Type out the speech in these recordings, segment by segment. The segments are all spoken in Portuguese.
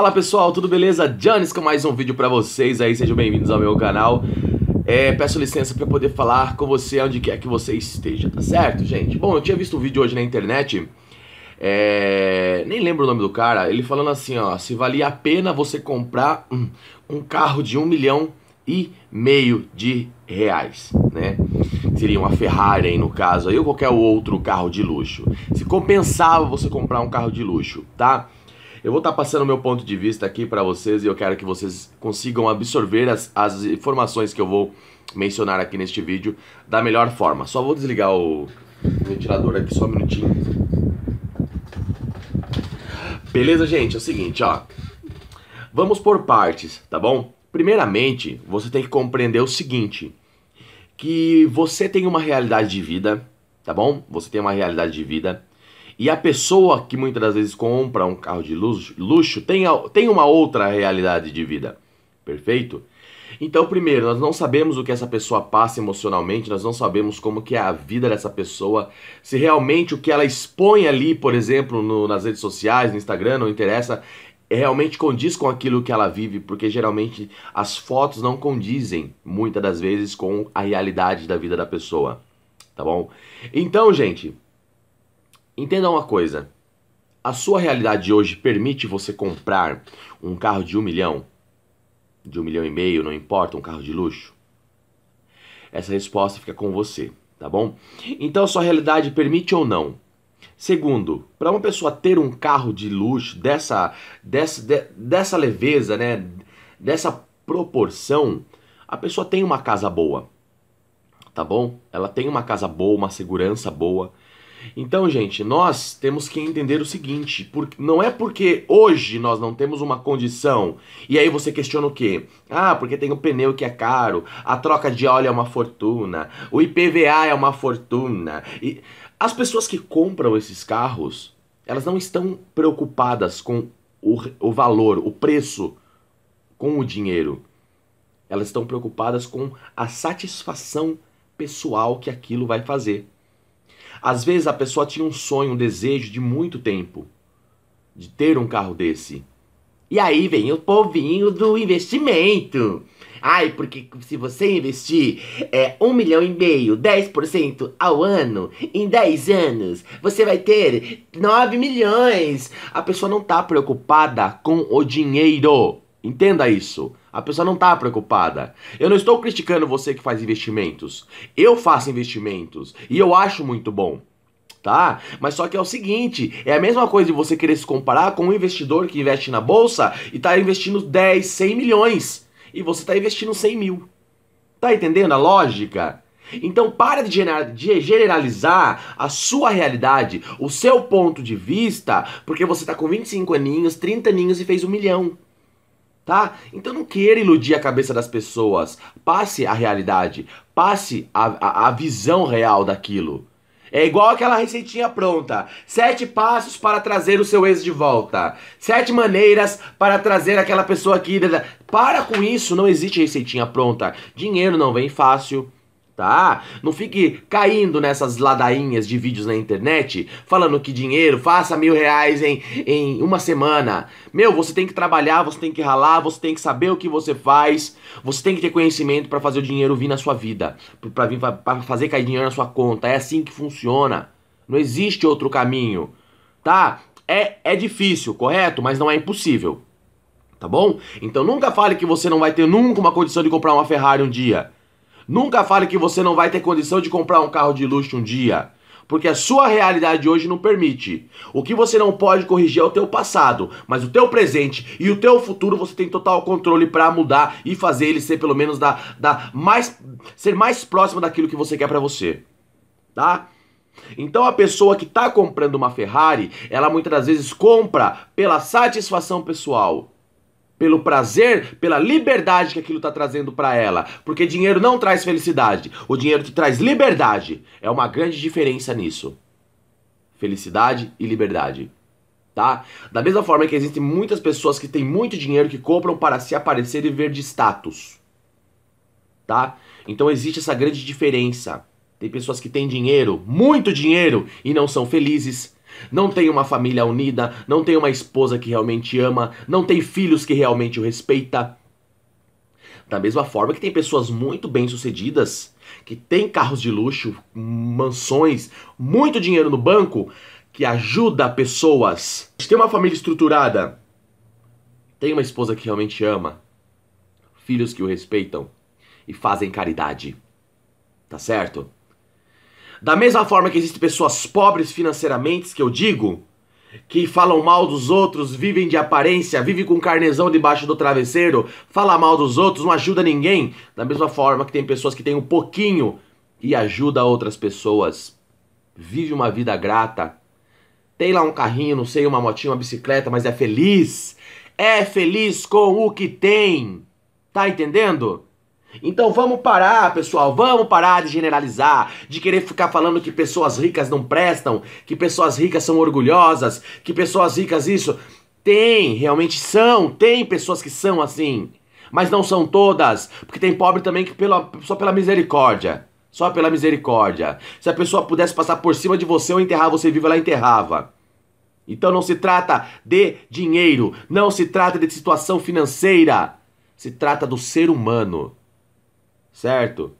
Fala pessoal, tudo beleza? Janis com mais um vídeo pra vocês aí, sejam bem-vindos ao meu canal. É, peço licença pra poder falar com você onde quer que você esteja, tá certo, gente? Bom, eu tinha visto um vídeo hoje na internet, é... nem lembro o nome do cara, ele falando assim, ó, se valia a pena você comprar um carro de um milhão e meio de reais, né? Seria uma Ferrari aí no caso, aí ou qualquer outro carro de luxo. Se compensava você comprar um carro de luxo, Tá? Eu vou estar tá passando o meu ponto de vista aqui para vocês e eu quero que vocês consigam absorver as, as informações que eu vou mencionar aqui neste vídeo da melhor forma. Só vou desligar o ventilador aqui só um minutinho. Beleza, gente? É o seguinte, ó. Vamos por partes, tá bom? Primeiramente, você tem que compreender o seguinte, que você tem uma realidade de vida, tá bom? Você tem uma realidade de vida e a pessoa que muitas das vezes compra um carro de luxo, tem, tem uma outra realidade de vida. Perfeito? Então, primeiro, nós não sabemos o que essa pessoa passa emocionalmente, nós não sabemos como que é a vida dessa pessoa, se realmente o que ela expõe ali, por exemplo, no, nas redes sociais, no Instagram, não interessa, é realmente condiz com aquilo que ela vive, porque geralmente as fotos não condizem, muitas das vezes, com a realidade da vida da pessoa, tá bom? Então, gente, Entenda uma coisa: a sua realidade de hoje permite você comprar um carro de um milhão, de um milhão e meio, não importa, um carro de luxo? Essa resposta fica com você, tá bom? Então, sua realidade permite ou não? Segundo, para uma pessoa ter um carro de luxo dessa, dessa, de, dessa leveza, né, dessa proporção, a pessoa tem uma casa boa, tá bom? Ela tem uma casa boa, uma segurança boa, então, gente, nós temos que entender o seguinte: por, não é porque hoje nós não temos uma condição, e aí você questiona o quê? Ah, porque tem o um pneu que é caro, a troca de óleo é uma fortuna, o IPVA é uma fortuna. E as pessoas que compram esses carros, elas não estão preocupadas com o, o valor, o preço, com o dinheiro. Elas estão preocupadas com a satisfação pessoal que aquilo vai fazer. Às vezes a pessoa tinha um sonho, um desejo de muito tempo de ter um carro desse. E aí vem o povinho do investimento. Ai, porque se você investir é, um milhão e meio, 10% ao ano, em 10 anos, você vai ter 9 milhões. A pessoa não está preocupada com o dinheiro. Entenda isso. A pessoa não está preocupada. Eu não estou criticando você que faz investimentos. Eu faço investimentos e eu acho muito bom. Tá? Mas só que é o seguinte, é a mesma coisa de você querer se comparar com um investidor que investe na bolsa e está investindo 10, 100 milhões e você está investindo 100 mil. Tá entendendo a lógica? Então para de generalizar a sua realidade, o seu ponto de vista, porque você está com 25 aninhos, 30 aninhos e fez um milhão tá? Então não queira iludir a cabeça das pessoas. Passe a realidade, passe a, a, a visão real daquilo. É igual aquela receitinha pronta. Sete passos para trazer o seu ex de volta. Sete maneiras para trazer aquela pessoa aqui. Para com isso, não existe receitinha pronta. Dinheiro não vem fácil tá? Não fique caindo nessas ladainhas de vídeos na internet falando que dinheiro, faça mil reais em, em uma semana. Meu, você tem que trabalhar, você tem que ralar, você tem que saber o que você faz, você tem que ter conhecimento para fazer o dinheiro vir na sua vida, para vir para fazer cair dinheiro na sua conta. É assim que funciona. Não existe outro caminho, tá? É, é difícil, correto? Mas não é impossível. Tá bom? Então nunca fale que você não vai ter nunca uma condição de comprar uma Ferrari um dia. Nunca fale que você não vai ter condição de comprar um carro de luxo um dia porque a sua realidade hoje não permite. O que você não pode corrigir é o teu passado, mas o teu presente e o teu futuro você tem total controle para mudar e fazer ele ser pelo menos da, da mais ser mais próximo daquilo que você quer para você, tá? Então a pessoa que está comprando uma Ferrari, ela muitas das vezes compra pela satisfação pessoal pelo prazer, pela liberdade que aquilo está trazendo para ela. Porque dinheiro não traz felicidade, o dinheiro te traz liberdade. É uma grande diferença nisso. Felicidade e liberdade. Tá? Da mesma forma que existem muitas pessoas que têm muito dinheiro que compram para se aparecer e ver de status. Tá? Então existe essa grande diferença. Tem pessoas que têm dinheiro, muito dinheiro, e não são felizes não tem uma família unida, não tem uma esposa que realmente ama, não tem filhos que realmente o respeita. Da mesma forma que tem pessoas muito bem-sucedidas, que têm carros de luxo, mansões, muito dinheiro no banco, que ajuda pessoas. Tem uma família estruturada, tem uma esposa que realmente ama, filhos que o respeitam e fazem caridade. Tá certo? Da mesma forma que existem pessoas pobres financeiramente, que eu digo, que falam mal dos outros, vivem de aparência, vivem com carnezão debaixo do travesseiro, falam mal dos outros, não ajuda ninguém. Da mesma forma que tem pessoas que têm um pouquinho e ajuda outras pessoas. Vive uma vida grata. Tem lá um carrinho, não sei, uma motinha, uma bicicleta, mas é feliz. É feliz com o que tem. Tá entendendo? Então vamos parar, pessoal, vamos parar de generalizar, de querer ficar falando que pessoas ricas não prestam, que pessoas ricas são orgulhosas, que pessoas ricas isso. Tem, realmente são, tem pessoas que são assim, mas não são todas, porque tem pobre também que pela, só pela misericórdia. Só pela misericórdia. Se a pessoa pudesse passar por cima de você ou enterrar você vivo, ela enterrava. Então não se trata de dinheiro, não se trata de situação financeira, se trata do ser humano certo?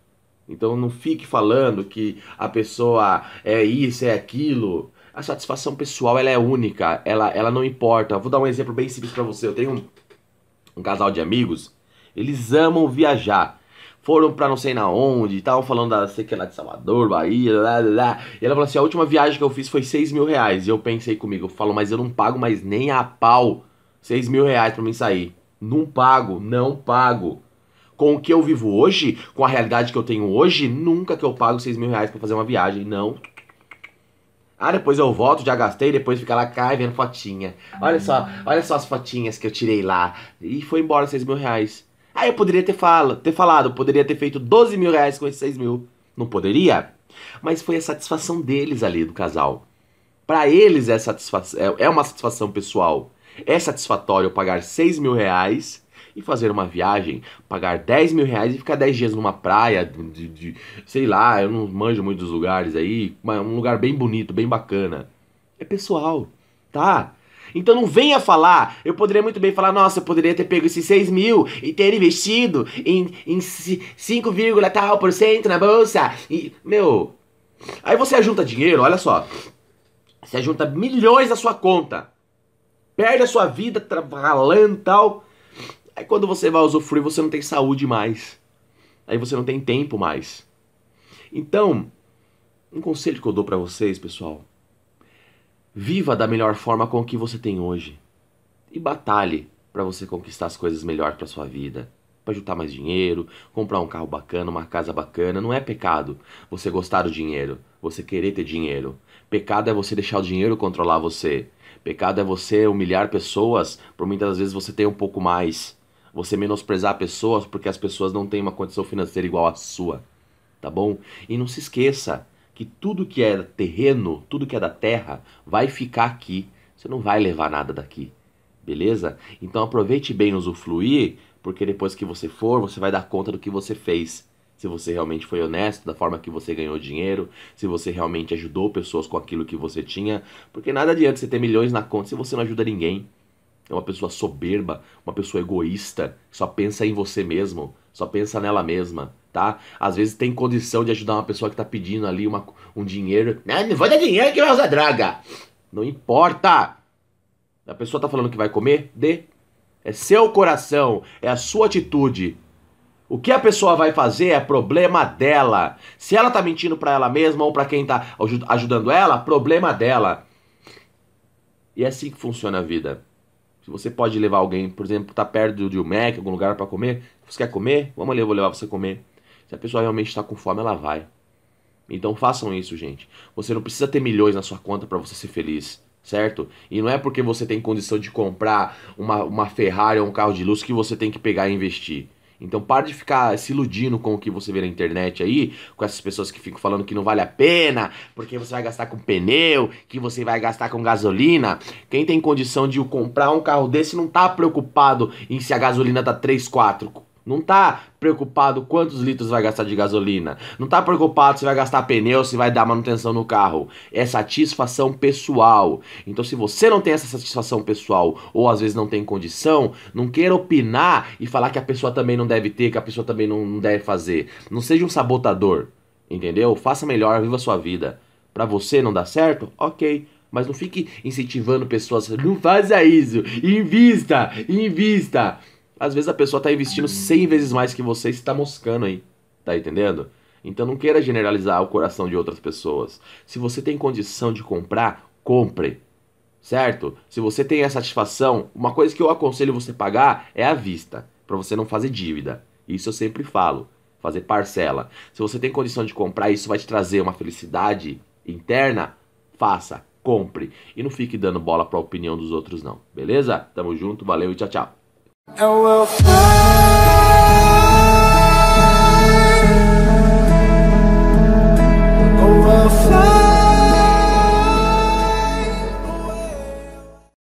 Então não fique falando que a pessoa é isso, é aquilo. A satisfação pessoal ela é única, ela, ela não importa. Vou dar um exemplo bem simples para você. Eu tenho um, um casal de amigos, eles amam viajar foram para não sei na onde, estavam falando da, sei que lá de Salvador, Bahia, lá, lá. E ela falou assim, a última viagem que eu fiz foi 6 mil reais. E eu pensei comigo, eu falo, mas eu não pago mais nem a pau 6 mil reais pra mim sair. Não pago, não pago com o que eu vivo hoje, com a realidade que eu tenho hoje, nunca que eu pago 6 mil reais pra fazer uma viagem, não. Ah, depois eu volto, já gastei, depois fica lá, cai vendo fotinha. Olha só, olha só as fotinhas que eu tirei lá. E foi embora 6 mil reais. Ah, eu poderia ter, fala, ter falado, poderia ter feito 12 mil reais com esses 6 mil. Não poderia? Mas foi a satisfação deles ali, do casal. Para eles é, satisfa é, é uma satisfação pessoal. É satisfatório pagar 6 mil reais e fazer uma viagem, pagar 10 mil reais e ficar 10 dias numa praia, de, de sei lá, eu não manjo muito dos lugares aí, mas é um lugar bem bonito, bem bacana. É pessoal, tá? Então não venha falar, eu poderia muito bem falar, nossa, eu poderia ter pego esses 6 mil e ter investido em, em 5, tal por cento na bolsa. E, meu, aí você junta dinheiro, olha só, você junta milhões na sua conta, perde a sua vida trabalhando e tal, Aí quando você vai usufruir, você não tem saúde mais. Aí você não tem tempo mais. Então, um conselho que eu dou para vocês, pessoal. Viva da melhor forma com o que você tem hoje. E batalhe para você conquistar as coisas melhores para sua vida. Para juntar mais dinheiro, comprar um carro bacana, uma casa bacana. Não é pecado você gostar do dinheiro, você querer ter dinheiro. Pecado é você deixar o dinheiro controlar você. Pecado é você humilhar pessoas por muitas vezes você ter um pouco mais você menosprezar pessoas porque as pessoas não têm uma condição financeira igual à sua, tá bom? E não se esqueça que tudo que é terreno, tudo que é da terra, vai ficar aqui. Você não vai levar nada daqui, beleza? Então aproveite bem usufruir, porque depois que você for, você vai dar conta do que você fez. Se você realmente foi honesto, da forma que você ganhou dinheiro, se você realmente ajudou pessoas com aquilo que você tinha, porque nada adianta você ter milhões na conta se você não ajuda ninguém é uma pessoa soberba, uma pessoa egoísta, só pensa em você mesmo, só pensa nela mesma, tá? Às vezes tem condição de ajudar uma pessoa que tá pedindo ali uma, um dinheiro. Não, não vou dar dinheiro que vai usar droga. Não importa. A pessoa tá falando que vai comer? Dê. É seu coração, é a sua atitude. O que a pessoa vai fazer é problema dela. Se ela tá mentindo para ela mesma ou para quem tá ajudando ela, problema dela. E é assim que funciona a vida. Se você pode levar alguém, por exemplo, tá perto de um Mac, algum lugar para comer, você quer comer? Vamos ali, eu vou levar você comer. Se a pessoa realmente está com fome, ela vai. Então façam isso, gente. Você não precisa ter milhões na sua conta para você ser feliz, certo? E não é porque você tem condição de comprar uma, uma Ferrari ou um carro de luxo que você tem que pegar e investir. Então pare de ficar se iludindo com o que você vê na internet aí, com essas pessoas que ficam falando que não vale a pena, porque você vai gastar com pneu, que você vai gastar com gasolina. Quem tem condição de comprar um carro desse não tá preocupado em se a gasolina tá 3, 4. Não tá preocupado quantos litros vai gastar de gasolina. Não tá preocupado se vai gastar pneu, se vai dar manutenção no carro. É satisfação pessoal. Então, se você não tem essa satisfação pessoal, ou às vezes não tem condição, não queira opinar e falar que a pessoa também não deve ter, que a pessoa também não deve fazer. Não seja um sabotador, entendeu? Faça melhor, viva a sua vida. Pra você não dar certo? Ok. Mas não fique incentivando pessoas, não faça isso, invista, invista. Às vezes a pessoa tá investindo 100 vezes mais que você e está moscando aí. Tá entendendo? Então não queira generalizar o coração de outras pessoas. Se você tem condição de comprar, compre. Certo? Se você tem a satisfação, uma coisa que eu aconselho você pagar é à vista, para você não fazer dívida. Isso eu sempre falo, fazer parcela. Se você tem condição de comprar, isso vai te trazer uma felicidade interna, faça, compre e não fique dando bola para a opinião dos outros não. Beleza? Tamo junto, valeu e tchau, tchau. And we'll fly. Oh, we'll fly.